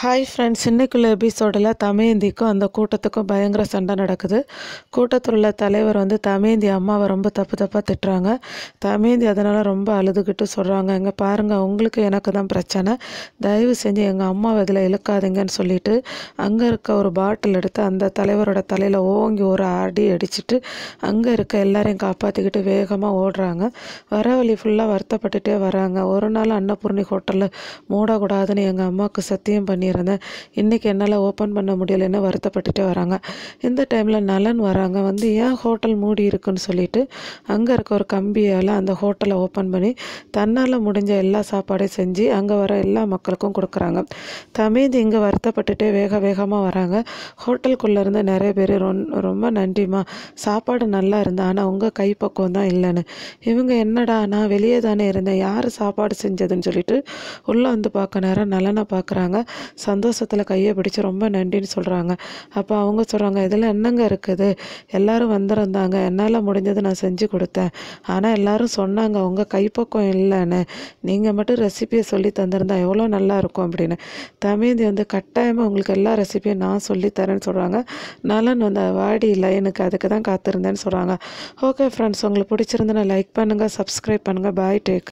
hi friends இன்றைக்குள்ள எபிசோடில் தமேந்திக்கும் அந்த கூட்டத்துக்கும் பயங்கர சண்டை நடக்குது கூட்டத்தில் உள்ள தலைவர் வந்து தமேந்தி அம்மாவை ரொம்ப தப்பு தப்பாக திட்டுறாங்க தமேந்தி அதனால் ரொம்ப அழுதுகிட்டு சொல்கிறாங்க எங்கே பாருங்கள் உங்களுக்கு எனக்கு தான் பிரச்சனை தயவு செஞ்சு எங்கள் அம்மாவை இதில் இழுக்காதீங்கன்னு சொல்லிட்டு அங்கே இருக்க ஒரு பாட்டில் எடுத்து அந்த தலைவரோட தலையில் ஓங்கி ஒரு அடி அடிச்சுட்டு அங்கே இருக்க எல்லாரையும் காப்பாற்றிக்கிட்டு வேகமாக ஓடுறாங்க வர வழி ஃபுல்லாக வருத்தப்பட்டுகிட்டே வராங்க ஒரு நாள் அன்னபூர்ணி ஹோட்டலில் மூடக்கூடாதுன்னு எங்கள் அம்மாவுக்கு சத்தியம் பண்ணி இருந்தேன் இன்றைக்கி என்னால் ஓப்பன் பண்ண முடியலைன்னு வருத்தப்பட்டுட்டு வராங்க இந்த டைமில் நலன் வராங்க வந்து ஏன் ஹோட்டல் மூடி இருக்குன்னு சொல்லிட்டு அங்கே இருக்க ஒரு கம்பியால் அந்த ஹோட்டலை ஓப்பன் பண்ணி தன்னால் முடிஞ்ச எல்லா சாப்பாடையும் செஞ்சு அங்கே வர எல்லா மக்களுக்கும் கொடுக்குறாங்க தமிழ் இங்கே வருத்தப்பட்டுட்டே வேக வேகமாக வராங்க ஹோட்டலுக்குள்ளே இருந்து நிறைய பேர் ரொம்ப நன்றிம்மா சாப்பாடு நல்லா இருந்தா ஆனால் உங்கள் கைப்பக்குவம் தான் இல்லைன்னு இவங்க என்னடா நான் வெளியே தானே இருந்தேன் யார் சாப்பாடு செஞ்சதுன்னு சொல்லிட்டு உள்ளே வந்து பார்க்க நேரம் நலனை பார்க்குறாங்க சந்தோஷத்தில் கையை பிடிச்சி ரொம்ப நன்றின்னு சொல்கிறாங்க அப்போ அவங்க சொல்கிறாங்க இதில் என்னங்க இருக்குது எல்லோரும் வந்திருந்தாங்க என்னால் முடிஞ்சது நான் செஞ்சு கொடுத்தேன் ஆனால் எல்லோரும் சொன்னாங்க உங்கள் கைப்பக்கம் இல்லைன்னு நீங்கள் மட்டும் ரெசிபியை சொல்லி தந்திருந்தா எவ்வளோ நல்லாயிருக்கும் அப்படின்னு தமிழ்ந்தி வந்து கட்டாயமாக உங்களுக்கு எல்லா ரெசிபியும் நான் சொல்லித்தரேன்னு சொல்கிறாங்க நலன் வந்து வாடி இல்லை எனக்கு அதுக்கு தான் காத்திருந்தேன்னு சொல்கிறாங்க ஓகே ஃப்ரெண்ட்ஸ் உங்களுக்கு பிடிச்சிருந்தனா லைக் பண்ணுங்கள் சப்ஸ்கிரைப் பண்ணுங்கள் பாய் டேக்